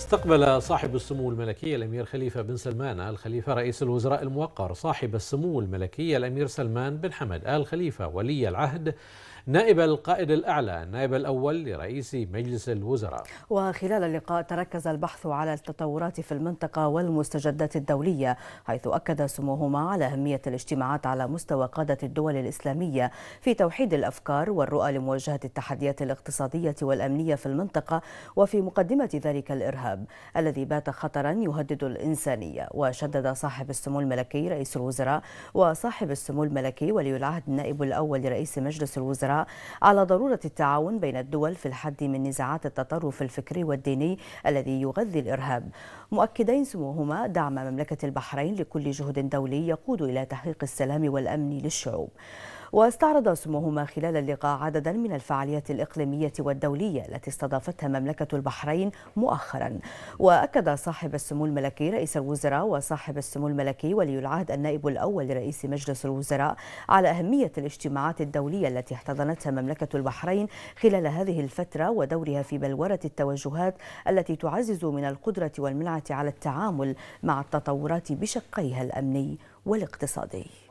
استقبل صاحب السمو الملكي الأمير خليفة بن سلمان آل خليفة رئيس الوزراء الموقر صاحب السمو الملكي الأمير سلمان بن حمد آل خليفة ولي العهد نائب القائد الأعلى النائب الأول لرئيس مجلس الوزراء وخلال اللقاء تركز البحث على التطورات في المنطقة والمستجدات الدولية حيث أكد سموهما على أهمية الاجتماعات على مستوى قادة الدول الإسلامية في توحيد الأفكار والرؤى لمواجهة التحديات الاقتصادية والأمنية في المنطقة وفي مقدمة ذلك الإرهاب الإرهاب الذي بات خطرا يهدد الإنسانية وشدد صاحب السمو الملكي رئيس الوزراء وصاحب السمو الملكي ولي العهد النائب الأول لرئيس مجلس الوزراء على ضرورة التعاون بين الدول في الحد من نزاعات التطرف الفكري والديني الذي يغذي الإرهاب مؤكدين سموهما دعم مملكة البحرين لكل جهد دولي يقود إلى تحقيق السلام والأمن للشعوب واستعرض سموهما خلال اللقاء عددا من الفعاليات الإقليمية والدولية التي استضافتها مملكة البحرين مؤخرا وأكد صاحب السمو الملكي رئيس الوزراء وصاحب السمو الملكي ولي العهد النائب الأول لرئيس مجلس الوزراء على أهمية الاجتماعات الدولية التي احتضنتها مملكة البحرين خلال هذه الفترة ودورها في بلورة التوجهات التي تعزز من القدرة والمنعة على التعامل مع التطورات بشقيها الأمني والاقتصادي